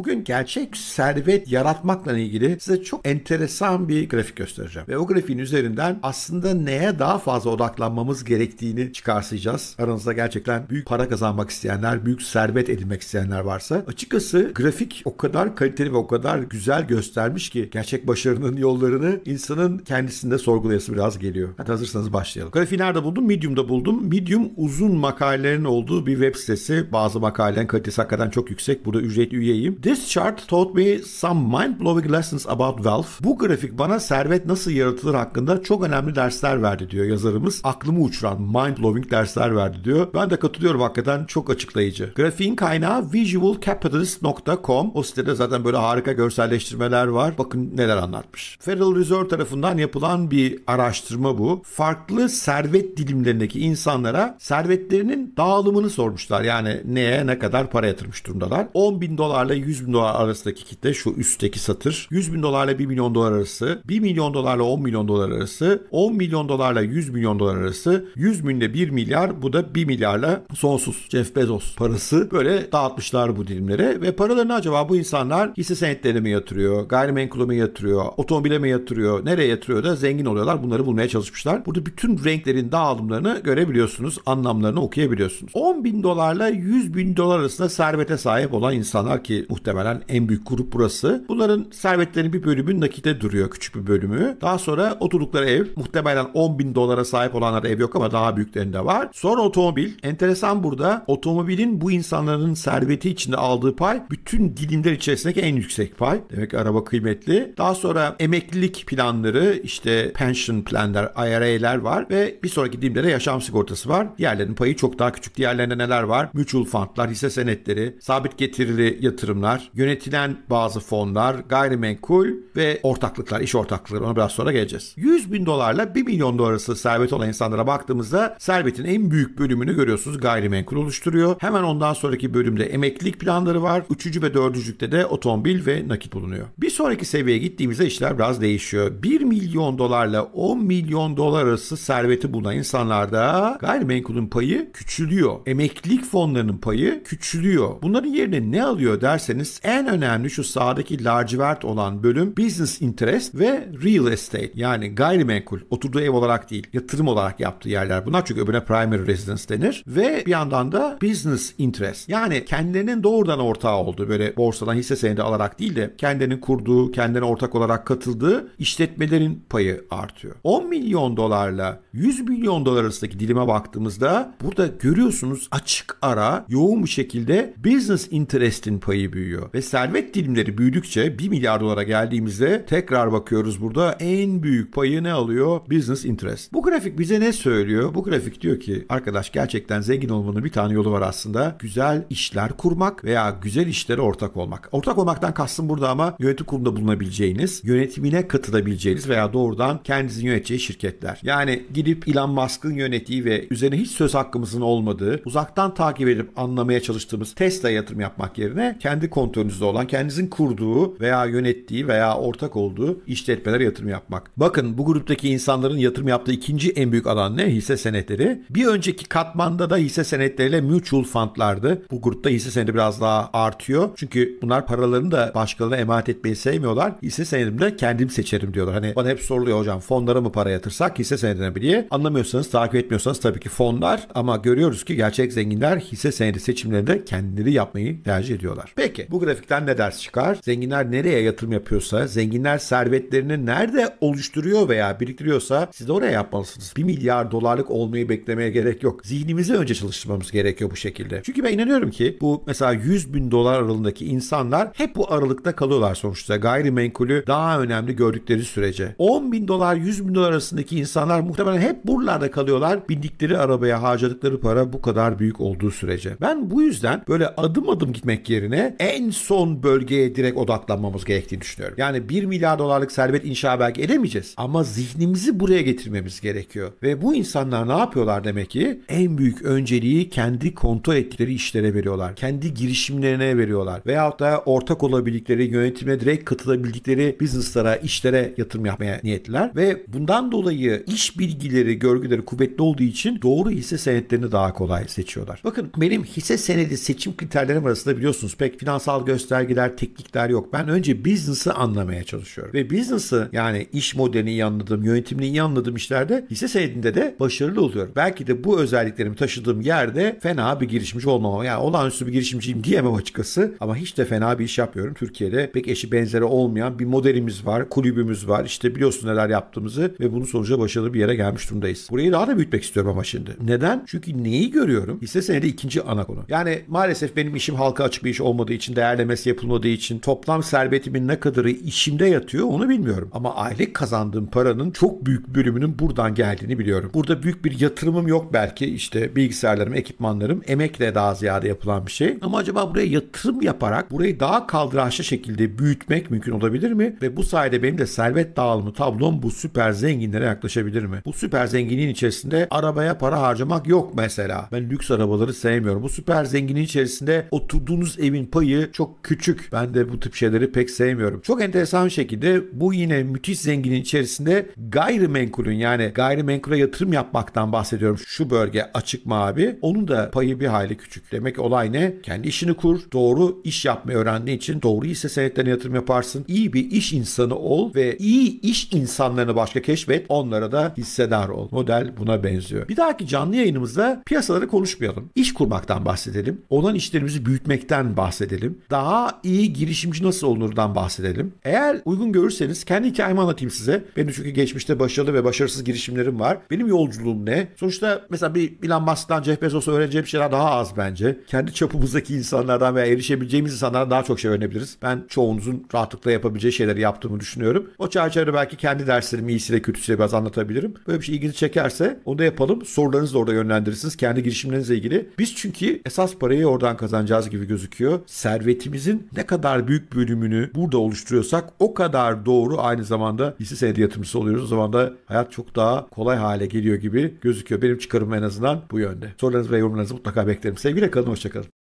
Bugün gerçek servet yaratmakla ilgili size çok enteresan bir grafik göstereceğim. Ve o grafiğin üzerinden aslında neye daha fazla odaklanmamız gerektiğini çıkarsayacağız. Aranızda gerçekten büyük para kazanmak isteyenler, büyük servet edinmek isteyenler varsa. Açıkçası grafik o kadar kaliteli ve o kadar güzel göstermiş ki gerçek başarının yollarını insanın kendisinde sorgulayası biraz geliyor. Hadi hazırsanız başlayalım. Grafiği nerede buldum? Medium'da buldum. Medium uzun makalelerin olduğu bir web sitesi. Bazı makalelerin kalitesi hakikaten çok yüksek. Burada ücretli üyeyim. De This chart taught me some mind-blowing lessons about wealth. Bu grafik bana servet nasıl yaratılır hakkında çok önemli dersler verdi diyor yazarımız. Aklımı uçuran mind-blowing dersler verdi diyor. Ben de katılıyorum hakikaten çok açıklayıcı. Grafiğin kaynağı visualcapitalist.com. O sitede zaten böyle harika görselleştirmeler var. Bakın neler anlatmış. Federal Reserve tarafından yapılan bir araştırma bu. Farklı servet dilimlerindeki insanlara servetlerinin dağılımını sormuşlar. Yani neye ne kadar para yatırmış durumdalar. 10 bin dolarla 100 100 bin dolar arasındaki kitle şu üstteki satır. 100 bin dolarla 1 milyon dolar arası, 1 milyon dolarla 10 milyon dolar arası, 10 milyon dolarla 100 milyon dolar arası, 100 binde 1 milyar bu da 1 milyarla sonsuz Jeff Bezos parası böyle dağıtmışlar bu dilimlere ve paralarını acaba bu insanlar hisse senetlerine mi yatırıyor, gayrimenkule mi yatırıyor, otomobile mi yatırıyor, nereye yatırıyor da zengin oluyorlar bunları bulmaya çalışmışlar. Burada bütün renklerin dağılımlarını görebiliyorsunuz, anlamlarını okuyabiliyorsunuz. 10 bin dolarla 100 bin dolar arasında servete sahip olan insanlar ki muhtemelen muhtemelen en büyük grup burası. Bunların servetlerinin bir bölümü nakite duruyor küçük bir bölümü. Daha sonra oturdukları ev muhtemelen 10 bin dolara sahip olanlar ev yok ama daha büyüklerinde var. Sonra otomobil. Enteresan burada otomobilin bu insanların serveti içinde aldığı pay bütün dilimler içerisindeki en yüksek pay. Demek ki araba kıymetli. Daha sonra emeklilik planları işte pension planlar, IRA'ler var ve bir sonraki dilimlere yaşam sigortası var. Diğerlerinin payı çok daha küçük. Diğerlerinde neler var? Mutual fundlar, hisse senetleri, sabit getirili yatırımlar, fonlar, yönetilen bazı fonlar, gayrimenkul ve ortaklıklar, iş ortaklıkları ona biraz sonra geleceğiz. 100 bin dolarla 1 milyon dolar arası servet olan insanlara baktığımızda servetin en büyük bölümünü görüyorsunuz gayrimenkul oluşturuyor. Hemen ondan sonraki bölümde emeklilik planları var. Üçüncü ve dördüncülükte de otomobil ve nakit bulunuyor. Bir sonraki seviyeye gittiğimizde işler biraz değişiyor. 1 milyon dolarla 10 milyon dolar arası serveti bulunan insanlarda gayrimenkulün payı küçülüyor. Emeklilik fonlarının payı küçülüyor. Bunların yerine ne alıyor derseniz diyebiliriz. En önemli şu sağdaki lacivert olan bölüm business interest ve real estate yani gayrimenkul oturduğu ev olarak değil yatırım olarak yaptığı yerler bunlar çünkü öbürüne primary residence denir ve bir yandan da business interest yani kendilerinin doğrudan ortağı olduğu böyle borsadan hisse senedi alarak değil de kendilerinin kurduğu kendine ortak olarak katıldığı işletmelerin payı artıyor. 10 milyon dolarla 100 milyon dolar arasındaki dilime baktığımızda burada görüyorsunuz açık ara yoğun bir şekilde business interest'in payı büyüyor artıyor. Ve servet dilimleri büyüdükçe 1 milyar dolara geldiğimizde tekrar bakıyoruz burada en büyük payı ne alıyor? Business interest. Bu grafik bize ne söylüyor? Bu grafik diyor ki arkadaş gerçekten zengin olmanın bir tane yolu var aslında. Güzel işler kurmak veya güzel işlere ortak olmak. Ortak olmaktan kastım burada ama yönetim kurumunda bulunabileceğiniz, yönetimine katılabileceğiniz veya doğrudan kendinizin yöneteceği şirketler. Yani gidip Elon Musk'ın yönettiği ve üzerine hiç söz hakkımızın olmadığı, uzaktan takip edip anlamaya çalıştığımız Tesla yatırım yapmak yerine kendi kontrolü kontrolünüzde olan kendinizin kurduğu veya yönettiği veya ortak olduğu işletmelere yatırım yapmak. Bakın bu gruptaki insanların yatırım yaptığı ikinci en büyük alan ne? Hisse senetleri. Bir önceki katmanda da hisse senetleriyle mutual fundlardı. Bu grupta hisse senedi biraz daha artıyor. Çünkü bunlar paralarını da başkalarına emanet etmeyi sevmiyorlar. Hisse senedimi kendim seçerim diyorlar. Hani bana hep soruluyor hocam fonlara mı para yatırsak hisse senedine mi diye. Anlamıyorsanız takip etmiyorsanız tabii ki fonlar ama görüyoruz ki gerçek zenginler hisse senedi seçimlerinde kendileri yapmayı tercih ediyorlar. Peki bu grafikten ne ders çıkar? Zenginler nereye yatırım yapıyorsa, zenginler servetlerini nerede oluşturuyor veya biriktiriyorsa siz de oraya yapmalısınız. 1 milyar dolarlık olmayı beklemeye gerek yok. Zihnimizi önce çalıştırmamız gerekiyor bu şekilde. Çünkü ben inanıyorum ki bu mesela 100 bin dolar aralığındaki insanlar hep bu aralıkta kalıyorlar sonuçta. Gayrimenkulü daha önemli gördükleri sürece. 10 bin dolar 100 bin dolar arasındaki insanlar muhtemelen hep buralarda kalıyorlar. Bindikleri arabaya harcadıkları para bu kadar büyük olduğu sürece. Ben bu yüzden böyle adım adım gitmek yerine en en son bölgeye direkt odaklanmamız gerektiğini düşünüyorum. Yani 1 milyar dolarlık servet inşa belki edemeyeceğiz ama zihnimizi buraya getirmemiz gerekiyor. Ve bu insanlar ne yapıyorlar demek ki? En büyük önceliği kendi kontrol ettikleri işlere veriyorlar. Kendi girişimlerine veriyorlar. Veyahut da ortak olabildikleri, yönetime direkt katılabildikleri businesslara, işlere yatırım yapmaya niyetliler. Ve bundan dolayı iş bilgileri, görgüleri kuvvetli olduğu için doğru hisse senetlerini daha kolay seçiyorlar. Bakın benim hisse senedi seçim kriterlerim arasında biliyorsunuz pek finansal sanatsal göstergeler, teknikler yok. Ben önce business'ı anlamaya çalışıyorum. Ve business'ı yani iş modelini iyi anladım, yönetimini iyi anladım işlerde hisse senedinde de başarılı oluyorum. Belki de bu özelliklerimi taşıdığım yerde fena bir girişimci olmamam. Yani olağanüstü bir girişimciyim diyemem açıkçası ama hiç de fena bir iş yapıyorum Türkiye'de pek eşi benzeri olmayan bir modelimiz var, kulübümüz var. İşte biliyorsun neler yaptığımızı ve bunun sonucu başarılı bir yere gelmiş durumdayız. Burayı daha da büyütmek istiyorum ama şimdi. Neden? Çünkü neyi görüyorum? Hisse senedi ikinci ana konu. Yani maalesef benim işim halka açık bir iş olmadığı için de değerlemesi yapılmadığı için toplam servetimin ne kadarı işimde yatıyor onu bilmiyorum. Ama aylık kazandığım paranın çok büyük bölümünün buradan geldiğini biliyorum. Burada büyük bir yatırımım yok belki işte bilgisayarlarım, ekipmanlarım emekle daha ziyade yapılan bir şey. Ama acaba buraya yatırım yaparak burayı daha kaldıraçlı şekilde büyütmek mümkün olabilir mi? Ve bu sayede benim de servet dağılımı tablom bu süper zenginlere yaklaşabilir mi? Bu süper zenginin içerisinde arabaya para harcamak yok mesela. Ben lüks arabaları sevmiyorum. Bu süper zenginin içerisinde oturduğunuz evin payı çok küçük. Ben de bu tip şeyleri pek sevmiyorum. Çok enteresan şekilde bu yine müthiş zenginin içerisinde gayrimenkulün yani gayrimenkule yatırım yapmaktan bahsediyorum. Şu bölge açık mavi. Onun da payı bir hayli küçük. Demek ki olay ne? Kendi işini kur. Doğru iş yapmayı öğrendiğin için doğru hisse senetlerine yatırım yaparsın. İyi bir iş insanı ol ve iyi iş insanlarını başka keşfet. Onlara da hissedar ol. Model buna benziyor. Bir dahaki canlı yayınımızda piyasaları konuşmayalım. İş kurmaktan bahsedelim. Olan işlerimizi büyütmekten bahsedelim daha iyi girişimci nasıl olunurdan bahsedelim. Eğer uygun görürseniz kendi hikayemi anlatayım size. Benim çünkü geçmişte başarılı ve başarısız girişimlerim var. Benim yolculuğum ne? Sonuçta mesela bir Elon Musk'tan Jeff Bezos'a öğreneceğim şeyler daha az bence. Kendi çapımızdaki insanlardan veya erişebileceğimiz insanlardan daha çok şey öğrenebiliriz. Ben çoğunuzun rahatlıkla yapabileceği şeyleri yaptığımı düşünüyorum. O çerçevede belki kendi derslerimi iyisiyle kötüsüyle biraz anlatabilirim. Böyle bir şey ilginizi çekerse onu da yapalım. Sorularınızı da orada yönlendirirsiniz. Kendi girişimlerinizle ilgili. Biz çünkü esas parayı oradan kazanacağız gibi gözüküyor. Servet servetimizin ne kadar büyük bölümünü burada oluşturuyorsak o kadar doğru aynı zamanda hisse senedi yatırımcısı oluyoruz. O zaman da hayat çok daha kolay hale geliyor gibi gözüküyor. Benim çıkarım en azından bu yönde. Sorularınızı ve yorumlarınızı mutlaka beklerim. Sevgiyle kalın, hoşçakalın.